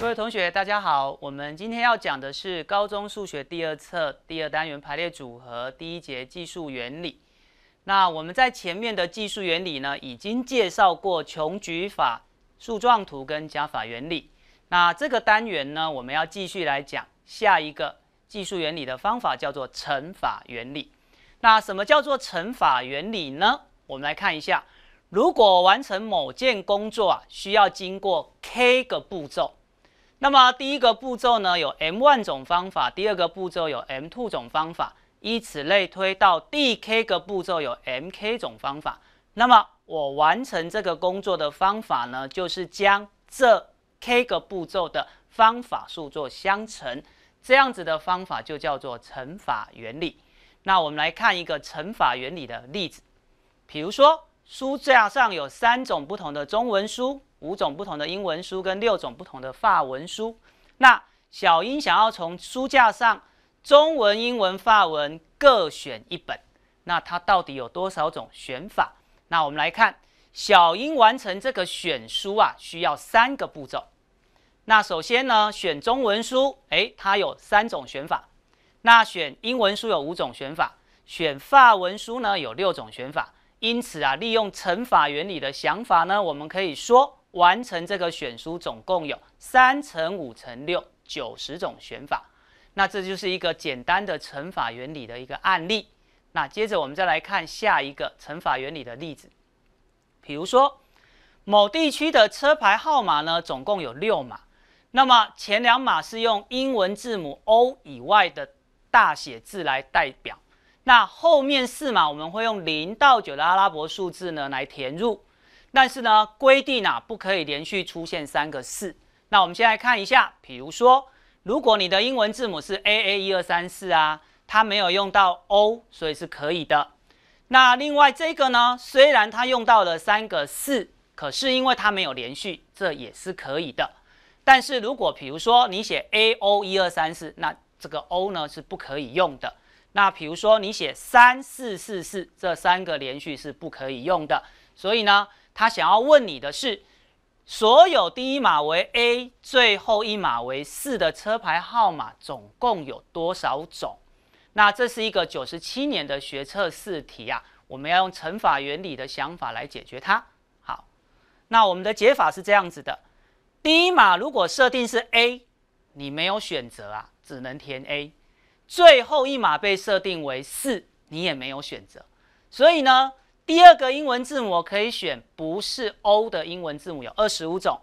各位同学，大家好。我们今天要讲的是高中数学第二册第二单元排列组合第一节计数原理。那我们在前面的计数原理呢，已经介绍过穷举法、树状图跟加法原理。那这个单元呢，我们要继续来讲下一个计数原理的方法，叫做乘法原理。那什么叫做乘法原理呢？我们来看一下，如果完成某件工作啊，需要经过 k 个步骤。那么第一个步骤呢有 m 万种方法，第二个步骤有 m 二种方法，依此类推到第 k 个步骤有 m k 种方法。那么我完成这个工作的方法呢，就是将这 k 个步骤的方法数做相乘，这样子的方法就叫做乘法原理。那我们来看一个乘法原理的例子，比如说书架上有三种不同的中文书。五种不同的英文书跟六种不同的法文书，那小英想要从书架上中文、英文、法文各选一本，那它到底有多少种选法？那我们来看，小英完成这个选书啊，需要三个步骤。那首先呢，选中文书，哎，它有三种选法；那选英文书有五种选法，选法文书呢有六种选法。因此啊，利用乘法原理的想法呢，我们可以说。完成这个选书，总共有三乘五乘六九十种选法。那这就是一个简单的乘法原理的一个案例。那接着我们再来看下一个乘法原理的例子，比如说某地区的车牌号码呢，总共有六码。那么前两码是用英文字母 O 以外的大写字来代表，那后面四码我们会用零到九的阿拉伯数字呢来填入。但是呢，规定啊，不可以连续出现三个四。那我们先来看一下，比如说，如果你的英文字母是 A A 一二三四啊，它没有用到 O，所以是可以的。那另外这个呢，虽然它用到了三个四，可是因为它没有连续，这也是可以的。但是如果比如说你写 A O 一二三四，那这个 O 呢是不可以用的。那比如说你写三四四四，这三个连续是不可以用的。所以呢。他想要问你的是，所有第一码为 A、最后一码为四的车牌号码总共有多少种？那这是一个九十七年的学测试题啊，我们要用乘法原理的想法来解决它。好，那我们的解法是这样子的：第一码如果设定是 A，你没有选择啊，只能填 A；最后一码被设定为四，你也没有选择，所以呢。第二个英文字母可以选，不是 O 的英文字母有二十五种。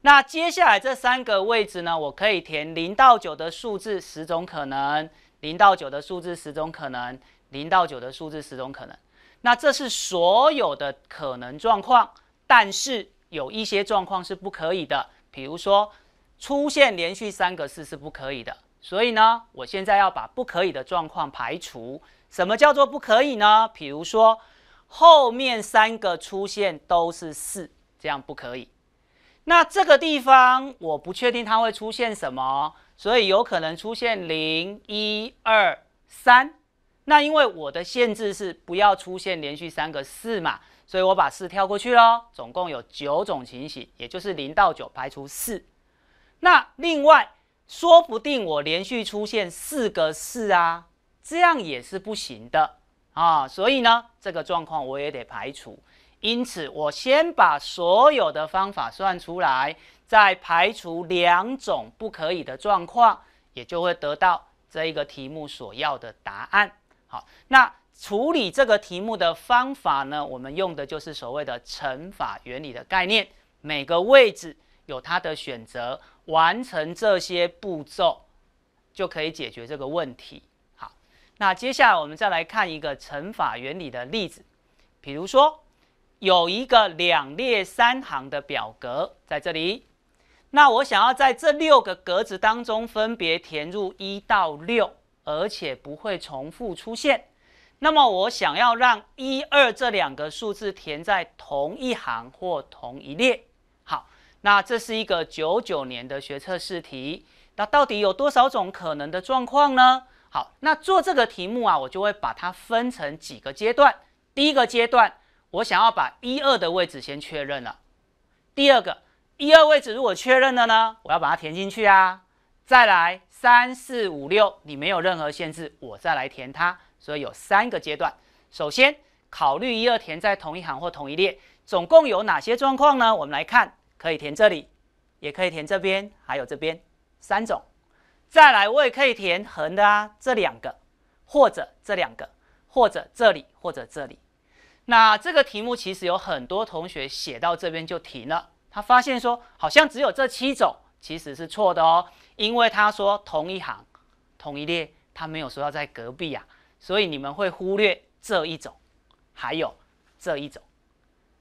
那接下来这三个位置呢？我可以填零到九的数字，十种可能；零到九的数字，十种可能；零到九的数字，十种可能。那这是所有的可能状况，但是有一些状况是不可以的，比如说出现连续三个四是不可以的。所以呢，我现在要把不可以的状况排除。什么叫做不可以呢？比如说。后面三个出现都是四，这样不可以。那这个地方我不确定它会出现什么，所以有可能出现零、一、二、三。那因为我的限制是不要出现连续三个四嘛，所以我把四跳过去咯，总共有九种情形，也就是零到九排除四。那另外，说不定我连续出现四个四啊，这样也是不行的。啊，所以呢，这个状况我也得排除。因此，我先把所有的方法算出来，再排除两种不可以的状况，也就会得到这一个题目所要的答案。好，那处理这个题目的方法呢，我们用的就是所谓的乘法原理的概念。每个位置有它的选择，完成这些步骤就可以解决这个问题。那接下来我们再来看一个乘法原理的例子，比如说有一个两列三行的表格在这里，那我想要在这六个格子当中分别填入一到六，而且不会重复出现。那么我想要让一二这两个数字填在同一行或同一列。好，那这是一个九九年的学测试题，那到底有多少种可能的状况呢？好，那做这个题目啊，我就会把它分成几个阶段。第一个阶段，我想要把一二的位置先确认了。第二个，一二位置如果确认了呢，我要把它填进去啊。再来三四五六，你没有任何限制，我再来填它。所以有三个阶段。首先考虑一二填在同一行或同一列，总共有哪些状况呢？我们来看，可以填这里，也可以填这边，还有这边，三种。再来，我也可以填横的啊，这两个，或者这两个，或者这里，或者这里。那这个题目其实有很多同学写到这边就停了，他发现说好像只有这七种，其实是错的哦，因为他说同一行、同一列，他没有说要在隔壁啊，所以你们会忽略这一种，还有这一种。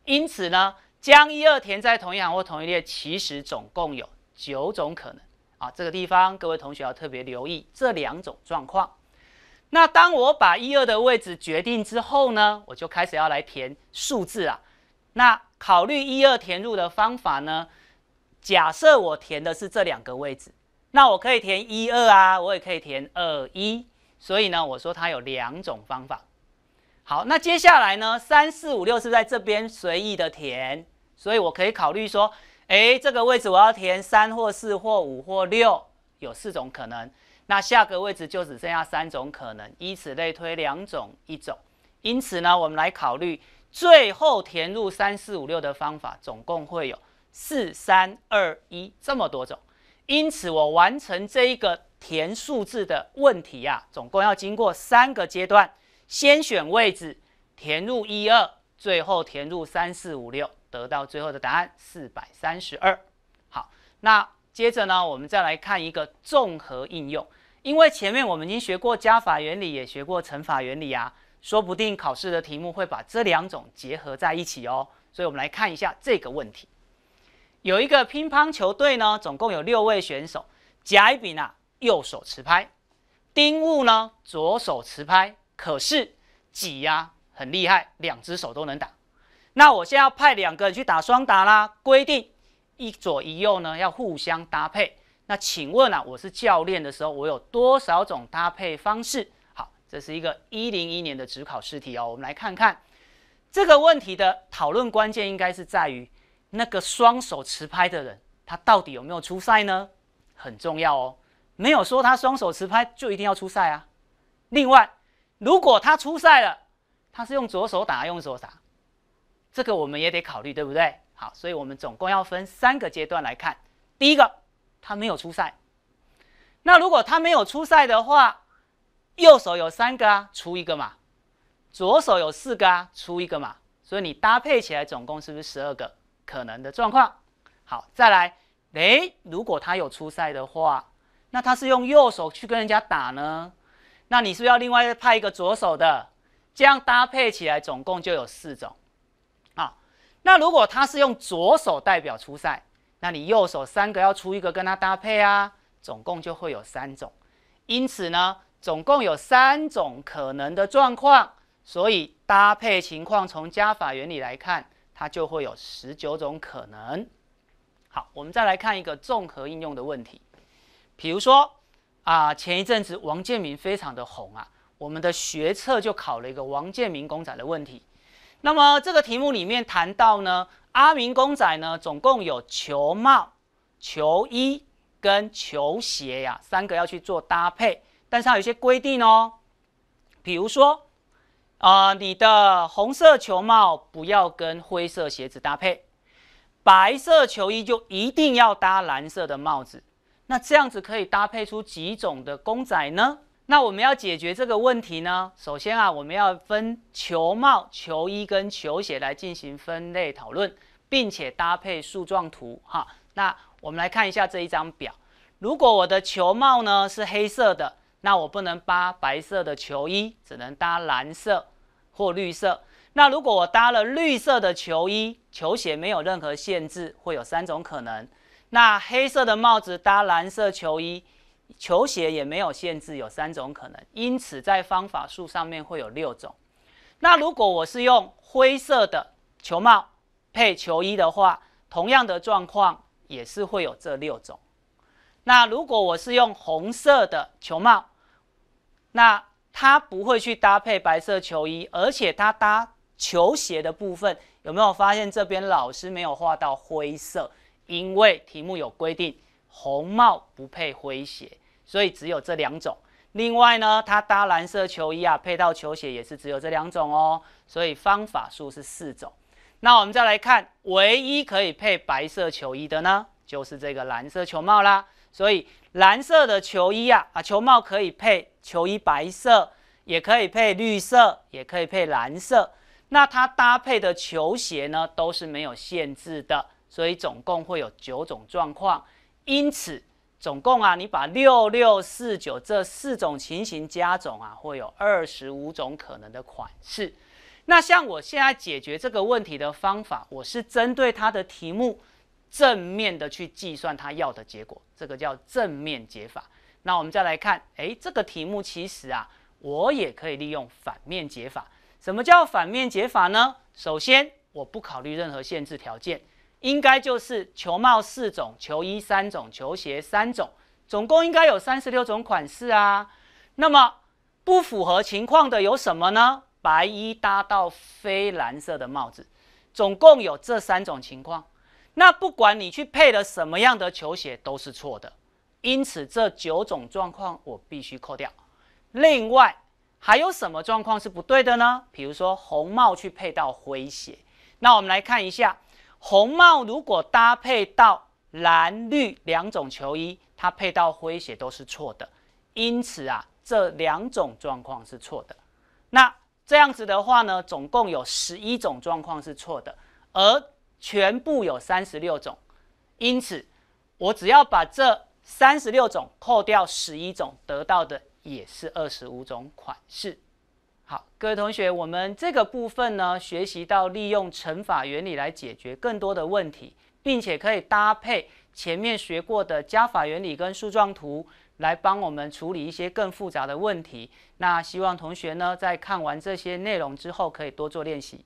因此呢，将一二填在同一行或同一列，其实总共有九种可能。啊，这个地方各位同学要特别留意这两种状况。那当我把一二的位置决定之后呢，我就开始要来填数字啊。那考虑一二填入的方法呢，假设我填的是这两个位置，那我可以填一二啊，我也可以填二一。所以呢，我说它有两种方法。好，那接下来呢，三四五六是在这边随意的填，所以我可以考虑说。哎，这个位置我要填三或四或五或六，有四种可能。那下个位置就只剩下三种可能，以此类推，两种、一种。因此呢，我们来考虑最后填入三四五六的方法，总共会有四、三、二、一这么多种。因此，我完成这一个填数字的问题呀，总共要经过三个阶段：先选位置，填入一二，最后填入三四五六。得到最后的答案四百三十二。好，那接着呢，我们再来看一个综合应用，因为前面我们已经学过加法原理，也学过乘法原理啊，说不定考试的题目会把这两种结合在一起哦。所以我们来看一下这个问题：有一个乒乓球队呢，总共有六位选手，甲乙丙呢右手持拍，丁戊呢左手持拍，可是挤呀很厉害，两只手都能打。那我现在要派两个人去打双打啦，规定一左一右呢要互相搭配。那请问啊，我是教练的时候，我有多少种搭配方式？好，这是一个一零一年的直考试题哦。我们来看看这个问题的讨论关键，应该是在于那个双手持拍的人，他到底有没有出赛呢？很重要哦，没有说他双手持拍就一定要出赛啊。另外，如果他出赛了，他是用左手打还左手打？这个我们也得考虑，对不对？好，所以我们总共要分三个阶段来看。第一个，他没有出赛。那如果他没有出赛的话，右手有三个啊，出一个嘛；左手有四个啊，出一个嘛。所以你搭配起来，总共是不是十二个可能的状况？好，再来，哎，如果他有出赛的话，那他是用右手去跟人家打呢？那你是要另外派一个左手的，这样搭配起来，总共就有四种。那如果他是用左手代表出赛，那你右手三个要出一个跟他搭配啊，总共就会有三种。因此呢，总共有三种可能的状况，所以搭配情况从加法原理来看，它就会有十九种可能。好，我们再来看一个综合应用的问题，比如说啊，前一阵子王建民非常的红啊，我们的学测就考了一个王建民公仔的问题。那么这个题目里面谈到呢，阿明公仔呢总共有球帽、球衣跟球鞋呀三个要去做搭配，但是它有一些规定哦，比如说，啊你的红色球帽不要跟灰色鞋子搭配，白色球衣就一定要搭蓝色的帽子，那这样子可以搭配出几种的公仔呢？那我们要解决这个问题呢？首先啊，我们要分球帽、球衣跟球鞋来进行分类讨论，并且搭配树状图哈。那我们来看一下这一张表。如果我的球帽呢是黑色的，那我不能搭白色的球衣，只能搭蓝色或绿色。那如果我搭了绿色的球衣，球鞋没有任何限制，会有三种可能。那黑色的帽子搭蓝色球衣。球鞋也没有限制，有三种可能，因此在方法数上面会有六种。那如果我是用灰色的球帽配球衣的话，同样的状况也是会有这六种。那如果我是用红色的球帽，那它不会去搭配白色球衣，而且它搭球鞋的部分，有没有发现这边老师没有画到灰色？因为题目有规定。红帽不配灰鞋，所以只有这两种。另外呢，他搭蓝色球衣啊，配套球鞋也是只有这两种哦。所以方法数是四种。那我们再来看，唯一可以配白色球衣的呢，就是这个蓝色球帽啦。所以蓝色的球衣啊，啊球帽可以配球衣白色，也可以配绿色，也可以配蓝色。那它搭配的球鞋呢，都是没有限制的，所以总共会有九种状况。因此，总共啊，你把六六四九这四种情形加总啊，会有二十五种可能的款式。那像我现在解决这个问题的方法，我是针对它的题目正面的去计算它要的结果，这个叫正面解法。那我们再来看，哎，这个题目其实啊，我也可以利用反面解法。什么叫反面解法呢？首先，我不考虑任何限制条件。应该就是球帽四种，球衣三种，球鞋三种，总共应该有三十六种款式啊。那么不符合情况的有什么呢？白衣搭到非蓝色的帽子，总共有这三种情况。那不管你去配了什么样的球鞋都是错的，因此这九种状况我必须扣掉。另外还有什么状况是不对的呢？比如说红帽去配到灰鞋，那我们来看一下。红帽如果搭配到蓝绿两种球衣，它配到灰鞋都是错的，因此啊这两种状况是错的。那这样子的话呢，总共有十一种状况是错的，而全部有三十六种，因此我只要把这三十六种扣掉十一种，得到的也是二十五种款式。好，各位同学，我们这个部分呢，学习到利用乘法原理来解决更多的问题，并且可以搭配前面学过的加法原理跟树状图来帮我们处理一些更复杂的问题。那希望同学呢，在看完这些内容之后，可以多做练习。